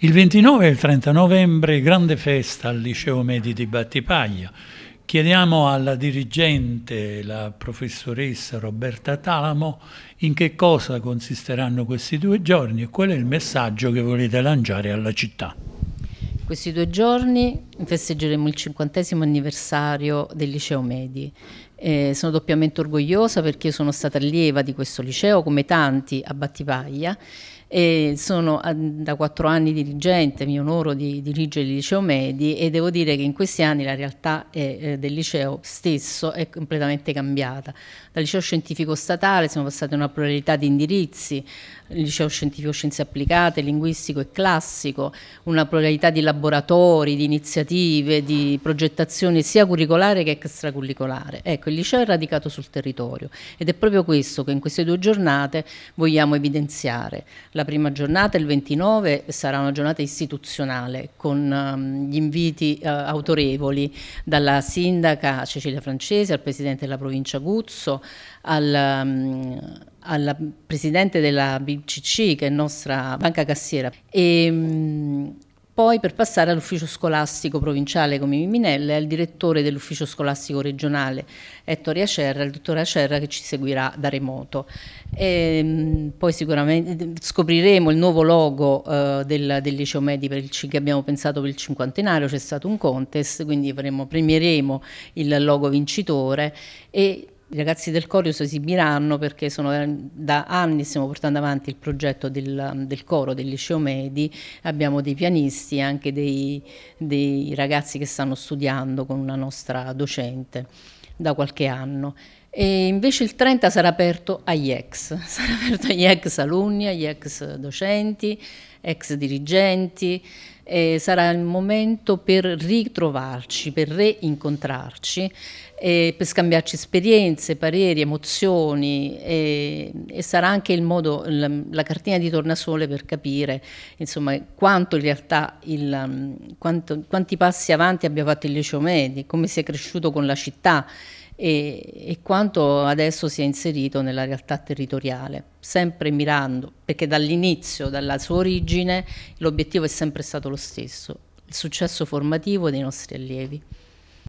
Il 29 e il 30 novembre grande festa al Liceo Medi di Battipaglia. Chiediamo alla dirigente, la professoressa Roberta Talamo, in che cosa consisteranno questi due giorni e qual è il messaggio che volete lanciare alla città. Questi due giorni festeggeremo il 50 anniversario del Liceo Medi. Eh, sono doppiamente orgogliosa perché sono stata allieva di questo liceo, come tanti a Battipaglia, e sono ah, da quattro anni dirigente, mi onoro di dirigere il liceo Medi e devo dire che in questi anni la realtà è, eh, eh, del liceo stesso è completamente cambiata. Dal liceo scientifico statale siamo passati a una pluralità di indirizzi, liceo scientifico scienze applicate, linguistico e classico, una pluralità di laboratori, di iniziative, di progettazione sia curricolare che extracurricolare. Ecco, il liceo è radicato sul territorio ed è proprio questo che in queste due giornate vogliamo evidenziare. La prima giornata, il 29, sarà una giornata istituzionale con um, gli inviti uh, autorevoli dalla sindaca Cecilia Francese al presidente della provincia Guzzo, al... Um, ehm, alla presidente della BCC, che è nostra banca cassiera, e, ehm, poi per passare all'ufficio scolastico provinciale come Minella e al direttore dell'ufficio scolastico regionale Ettore Acerra, il dottore Acerra che ci seguirà da remoto. E, ehm, poi sicuramente scopriremo il nuovo logo eh, del, del, liceo Medi per il, che abbiamo pensato per il cinquantenario, c'è stato un contest, quindi faremo, premieremo il logo vincitore e i ragazzi del Corius si esibiranno perché sono, eh, da anni stiamo portando avanti il progetto del, mm, del coro del liceo Medi, abbiamo dei pianisti e anche dei, dei ragazzi che stanno studiando con una nostra docente da qualche anno. E invece il 30 sarà aperto agli ex, sarà aperto agli ex alunni, agli ex docenti, ex dirigenti eh, sarà il momento per ritrovarci, per reincontrarci, eh, per scambiarci esperienze, pareri, emozioni eh, e sarà anche il modo, la, la, cartina di tornasole per capire insomma, quanto in realtà, il, um, quanto, quanti passi avanti abbia fatto il liceo medio, come si è cresciuto con la città e, e quanto adesso si è inserito nella realtà territoriale, sempre mirando, perché dall'inizio, dalla sua origine, l'obiettivo è sempre stato lo stesso, il successo formativo dei nostri allievi.